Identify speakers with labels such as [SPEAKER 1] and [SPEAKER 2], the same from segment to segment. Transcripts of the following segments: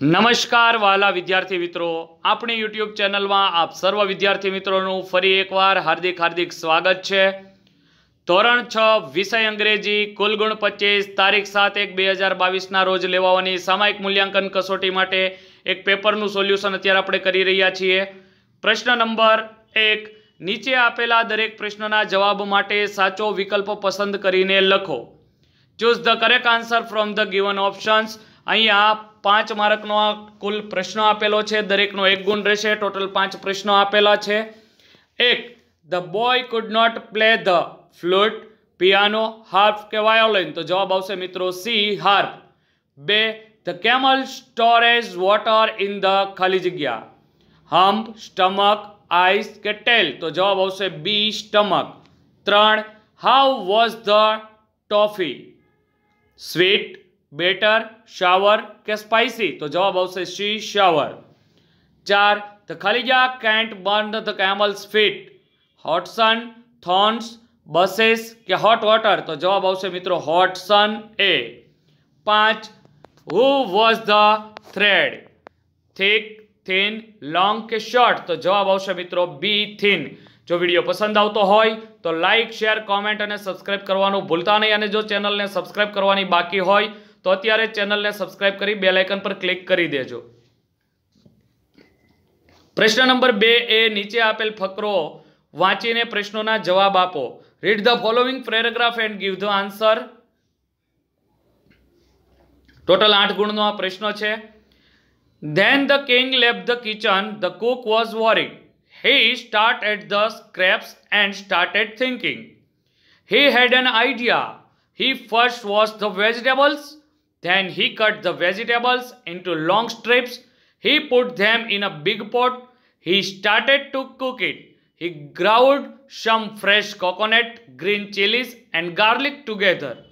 [SPEAKER 1] નમસ્કાર વાલા વિદ્યાર્થી મિત્રો આપણી યુટ્યુબ ચેનલમાં આપ સર્વ વિદ્યાર્થી મિત્રોનું ફરી એકવાર હાર્દિક હાર્દિક સ્વાગત છે ધોરણ છ વિષય અંગ્રેજી કુલગુણ પચીસ તારીખ સાત એક બે હજાર બાવીસના રોજ લેવાવાની સામાયિક મૂલ્યાંકન કસોટી માટે એક પેપરનું સોલ્યુશન અત્યારે આપણે કરી રહ્યા છીએ પ્રશ્ન નંબર એક નીચે આપેલા દરેક પ્રશ્નના જવાબ માટે સાચો વિકલ્પ પસંદ કરીને લખો choose the correct answer from the given options અહીંયા પાંચ માર્કનો કુલ પ્રશ્ન આપેલો છે દરેકનો એક ગુણ રહેશે ટોટલ પાંચ પ્રશ્નો આપેલા છે એક the boy could not play the flute piano harp કે વાયોલિન તો જવાબ આવશે મિત્રો સી હાર્પ બે the camel storage water in the ખાલી જગ્યા હમ્પ સ્ટમક આઈસ કે ટેલ તો જવાબ આવશે બી સ્ટમક ત્રણ how was the toffee sweet bitter sour કે સ્પાઇસી તો જવાબ આવશે સી શાવર ચાર ધ ખલીજા can't burn the camel's feet hot sun thorns bushes કે હોટ વોટર તો જવાબ આવશે મિત્રો હોટસન એ પાંચ who was the thread thick thin long કે શોર્ટ તો જવાબ આવશે મિત્રો બી થીન જો વિડીયો પસંદ આવતો હોય તો લાઇક શેર કોમેન્ટ અને સબસ્ક્રાઇબ કરવાનું ભૂલતા નહીં અને જો ચેનલને સબસ્ક્રાઇબ કરવાની બાકી હોય તો અત્યારે ચેનલને સબસ્ક્રાઇબ કરી બે પર ક્લિક કરી દેજો પ્રશ્ન નંબર બે એ નીચે આપેલ ફકરો વાંચીને પ્રશ્નોના જવાબ આપો read the following paragraph and give the answer total આઠ ગુણનો આ પ્રશ્ન છે then the king left the kitchen the cook was worrying He start at the scraps and started thinking he had an idea. He first washed the vegetables Then he cut the vegetables into long strips. He put them in a big pot. He started to cook it. He ground some fresh coconut, green chilies and garlic together.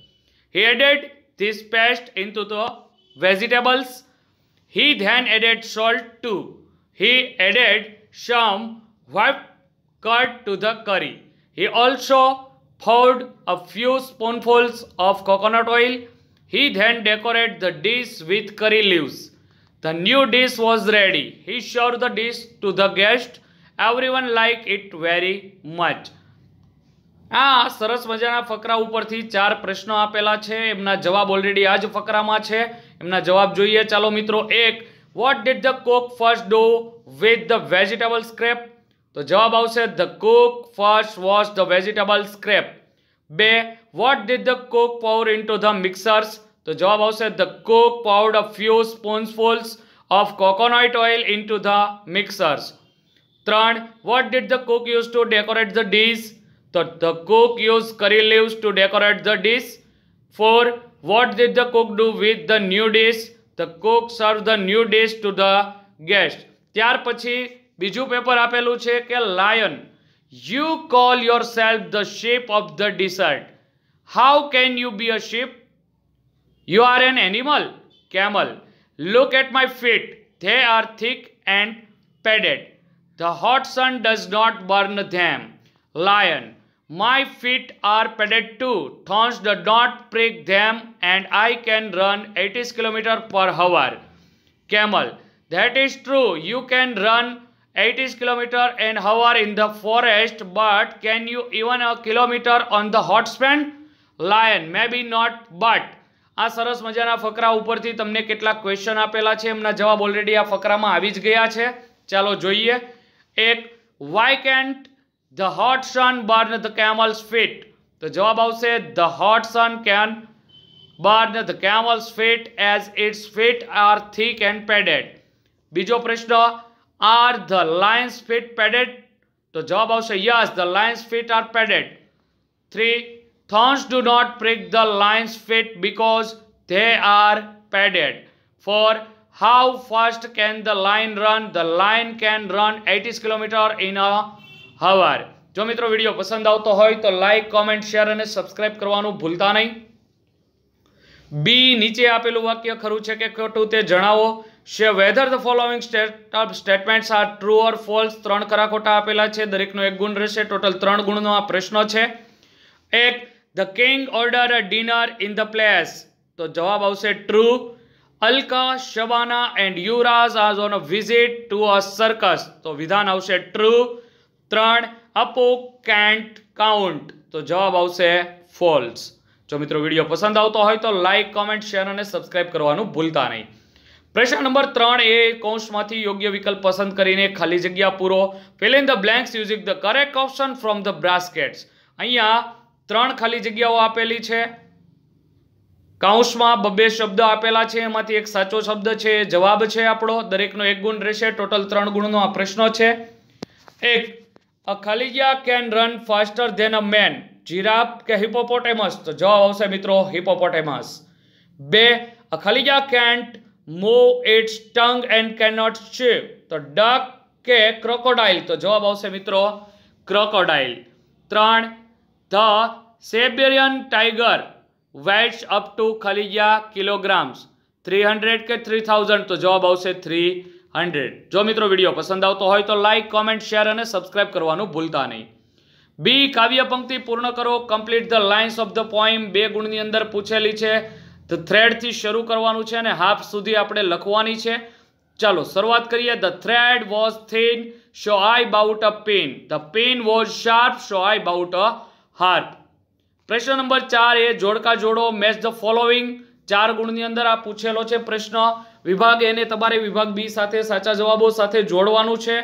[SPEAKER 1] He added this paste into the vegetables. He then added salt too. He added some white curd to the curry. He also poured a few spoonfuls of coconut oil He then decorated the dish with curry leaves. The new dish was ready. He served the dish to the guest. Everyone liked it very much. આ સરસ મજાના ફકરા ઉપરથી ચાર પ્રશ્નો આપેલા છે એમના જવાબ ઓલરેડી આ જ ફકરામાં છે એમના જવાબ જોઈએ ચાલો મિત્રો એક what did the cook first do with the vegetable scrap તો જવાબ આવશે the cook first wash the vegetable scrap બે what did the cook pour into the mixers તો જવાબ આવશે the cook poured a few spoonfuls of coconut oil into the mixers ત્રણ what did the cook use to decorate the dish તો the cook use curry leaves to decorate the dish four vote did the cook do with the new dish the cook serve the new dish to the guest ત્યાર પછી બીજું paper આપેલું છે કે lion you call yourself the shape of the desert how can you be a shape You are an animal, camel. Look at my feet. They are thick and padded. The hot sun does not burn them. Lion. My feet are padded too. Thorns do not prick them and I can run 80 km per hour. Camel. That is true. You can run 80 km an hour in the forest but can you even a kilometer on the hot span? Lion. Maybe not but આ સરસ મજાના ફકરા ઉપરથી તમને કેટલાક question આપેલા છે એમના જવાબ ઓલરેડી આ ફકરામાં આવી જ ગયા છે ચાલો જોઈએ એક why can't the hot sun burn the camel's feet તો જવાબ આવશે the hot sun can burn the camel's feet as its feet are thick and padded બીજો પ્રશ્ન are the lion's feet padded તો જવાબ આવશે yes the lion's feet are padded three thorns do not prick the lion's feet because they are padded four how fast can the lion run the lion can run 80 kilometre in a hour. જો મિત્રો video પસંદ આવતો હોય તો like comment share અને subscribe કરવાનું ભૂલતા નહીં બી નીચે આપેલું વાક્ય ખરું છે કે ખોટું તે જણાવો say whether the following statements are true or false ત્રણ ખરા ખોટા આપેલા છે દરેકનો એક ગુણ રહેશે ટોટલ ત્રણ ગુણનો આ પ્રશ્ન છે એક the king order a dinner in the palace તો જવાબ આવશે ટ્રુ અલ્કા શબાના એન્ડ યુરાઝ was on a visit to a circus તો વિધાન આવશે ટ્રુ ત્રણ અપો કેન્ટ કાઉન્ટ તો જવાબ આવશે ફોલ્સ જો મિત્રો વિડીયો પસંદ આવતો હોય તો લાઇક કોમેન્ટ શેર અને સબસ્ક્રાઇબ કરવાનું ભૂલતા નહીં પ્રશ્ન નંબર ત્રણ એ કૌંસમાંથી યોગ્ય વિકલ્પ પસંદ કરીને ખાલી જગ્યા પૂરો fill in the blanks using the correct option from the brackets અહીંયા ત્રણ ખાલી જગ્યાઓ આપેલી છે કાઉન્સમાં બબ્બે શબ્દ આપેલા છે એમાંથી એક સાચો શબ્દ છે જવાબ છે આપણો દરેકનો એક ગુણ રહેશે ટોટલ ત્રણ ગુણનો આ પ્રશ્ન છે એક અ ખલિયા can run faster than a man giraffe કે હિપોપોટેમસ તો જવાબ આવશે મિત્રો હિપોપોટેમસ બે અ ખલિયા can't move its tongue and can not શિવ તો ડક કે ક્રોકોડાઇલ તો જવાબ આવશે મિત્રો ક્રોકોડાઇલ ત્રણ the Siberian tiger weighs up to ખલીજા કિલોગ્રામ્સ થ્રી હંડ્રેડ કે થ્રી થાઉઝન્ડ તો જવાબ આવશે થ્રી હંડ્રેડ જો મિત્રો વિડીયો પસંદ આવતો હોય તો લાઇક કોમેન્ટ શેર અને સબસ્ક્રાઇબ કરવાનું ભૂલતા નહીં બી કાવ્ય પંક્તિ પૂર્ણ કરો complete the lines of the poem બે ગુણની અંદર પૂછેલી છે ધ થ્રેડથી શરૂ કરવાનું છે અને હાફ સુધી આપણે લખવાની છે ચાલો શરૂઆત કરીએ the thread was thin so I bought a pen the pen was sharp so I bought a heart પ્રશ્ન નંબર ચાર એ જોડકા જોડો મેચ ધ ફોલોઈંગ ચાર ગુણની અંદર આ પૂછેલો છે પ્રશ્ન વિભાગ એને તમારે વિભાગ બી સાથે સાચા જવાબો સાથે જોડવાનું છે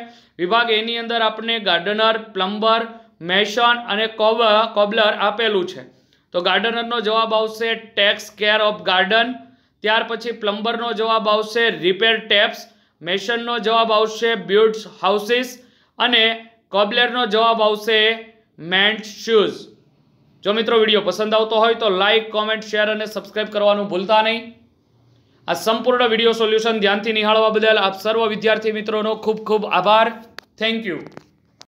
[SPEAKER 1] વિભાગ એની અંદર આપણે ગાર્ડનર પ્લમ્બર મેશન અને કોબ કોબલર આપેલું છે તો ગાર્ડનરનો જવાબ આવશે ટેક્સ કેર ઓફ ગાર્ડન ત્યાર પછી પ્લમ્બરનો જવાબ આવશે રિપેર ટેપ્સ મેશનનો જવાબ આવશે બ્યુટ્સ હાઉસીસ અને કોબલરનો જવાબ આવશે મેન્ટ શૂઝ જો મિત્રો વિડીયો પસંદ આવતો હોય તો લાઇક કોમેન્ટ શેર અને સબસ્ક્રાઇબ કરવાનું ભૂલતા નહીં આ સંપૂર્ણ વિડીયો સોલ્યુશન ધ્યાનથી નિહાળવા બદલ આપ સર્વ વિદ્યાર્થી મિત્રોનો ખૂબ ખૂબ આભાર થેન્ક યુ